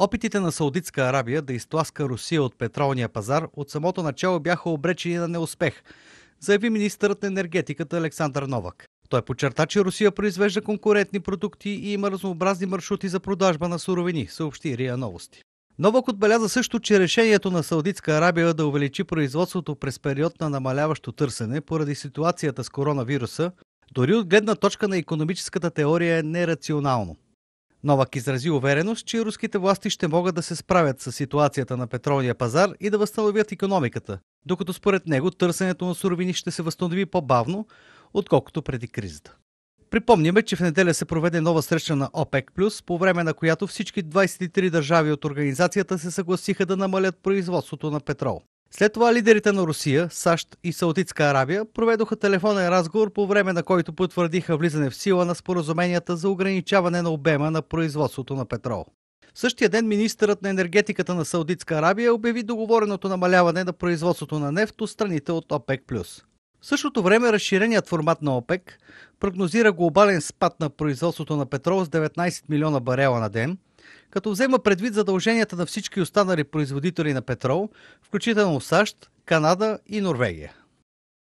Опитите на Саудитска Арабия да изтласка Русия от петролния пазар от самото начало бяха обречени на неуспех, заяви министърът на енергетиката Александър Новак. Той подчерта, че Русия произвежда конкурентни продукти и има разнообразни маршрути за продажба на суровини, съобщи РИА Новости. Новак отбеляза също, че решението на Саудитска Арабия да увеличи производството през период на намаляващо търсене поради ситуацията с коронавируса, дори от гледна точка на економическата теория е нерационално. Новак изрази увереност, че руските власти ще могат да се справят с ситуацията на петролния пазар и да възстановят економиката, докато според него търсенето на суровини ще се възстанови по-бавно, отколкото преди кризата. Припомняме, че в неделя се проведе нова среща на ОПЕК+, по време на която всички 23 държави от организацията се съгласиха да намалят производството на петрол. След това лидерите на Русия, САЩ и Саудитска Арабия проведоха телефонен разговор, по време на който потвърдиха влизане в сила на споразуменията за ограничаване на обема на производството на петрол. В същия ден министърът на енергетиката на Саудитска Арабия обяви договореното намаляване на производството на нефт от страните от ОПЕК+. В същото време разширеният формат на ОПЕК прогнозира глобален спад на производството на петрол с 19 милиона барела на ден, като взема предвид задълженията на всички останали производители на петрол, включително САЩ, Канада и Норвегия.